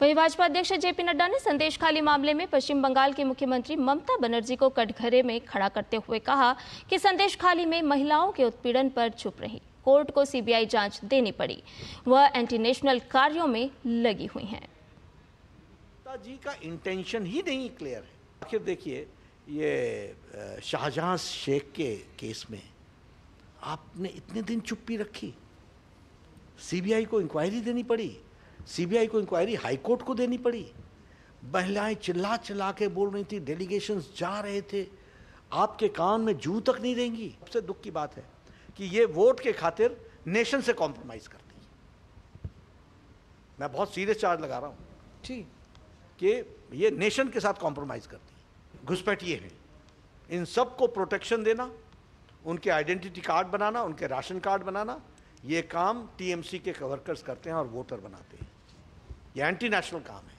वहीं भाजपा अध्यक्ष जेपी नड्डा ने संदेश खाली मामले में पश्चिम बंगाल की मुख्यमंत्री ममता बनर्जी को कटघरे में खड़ा करते हुए कहा कि संदेश खाली में महिलाओं के उत्पीड़न पर चुप रही कोर्ट को सीबीआई जांच देनी पड़ी वह एंटी नेशनल कार्यों में लगी हुई हैं जी का इंटेंशन ही नहीं क्लियर है आखिर देखिए ये शाहजहां शेख के केस में आपने इतने दिन चुप्पी रखी सीबीआई को इंक्वायरी देनी पड़ी सीबीआई को इंक्वायरी हाईकोर्ट को देनी पड़ी महिलाएं चिल्ला चिल्ला के बोल रही थी डेलीगेशन जा रहे थे आपके कान में जू तक नहीं देंगी सबसे दुख की बात है कि ये वोट के खातिर नेशन से कॉम्प्रोमाइज करती है मैं बहुत सीरियस चार्ज लगा रहा हूँ ठीक कि ये नेशन के साथ कॉम्प्रोमाइज करती है घुसपैठिए हैं इन सब को प्रोटेक्शन देना उनके आइडेंटिटी कार्ड बनाना उनके राशन कार्ड बनाना ये काम टीएमसी के वर्कर्स करते हैं और वोटर बनाते हैं anti-national government.